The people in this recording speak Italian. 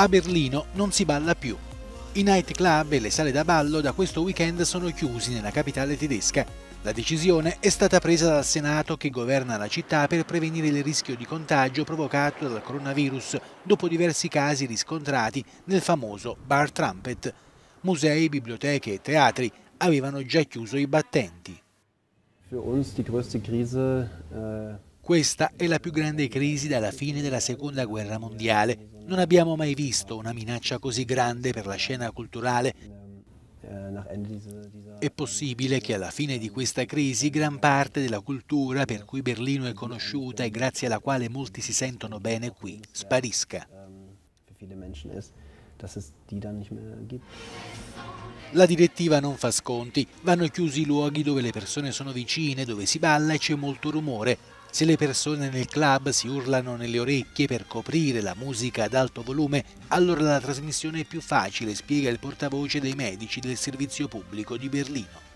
A Berlino non si balla più. I night club e le sale da ballo da questo weekend sono chiusi nella capitale tedesca. La decisione è stata presa dal Senato che governa la città per prevenire il rischio di contagio provocato dal coronavirus dopo diversi casi riscontrati nel famoso Bar Trumpet. Musei, biblioteche e teatri avevano già chiuso i battenti. Per noi la più grande crisi äh, questa è la più grande crisi dalla fine della Seconda Guerra Mondiale. Non abbiamo mai visto una minaccia così grande per la scena culturale. È possibile che alla fine di questa crisi gran parte della cultura per cui Berlino è conosciuta e grazie alla quale molti si sentono bene qui sparisca. La direttiva non fa sconti, vanno chiusi i luoghi dove le persone sono vicine, dove si balla e c'è molto rumore, se le persone nel club si urlano nelle orecchie per coprire la musica ad alto volume, allora la trasmissione è più facile, spiega il portavoce dei medici del servizio pubblico di Berlino.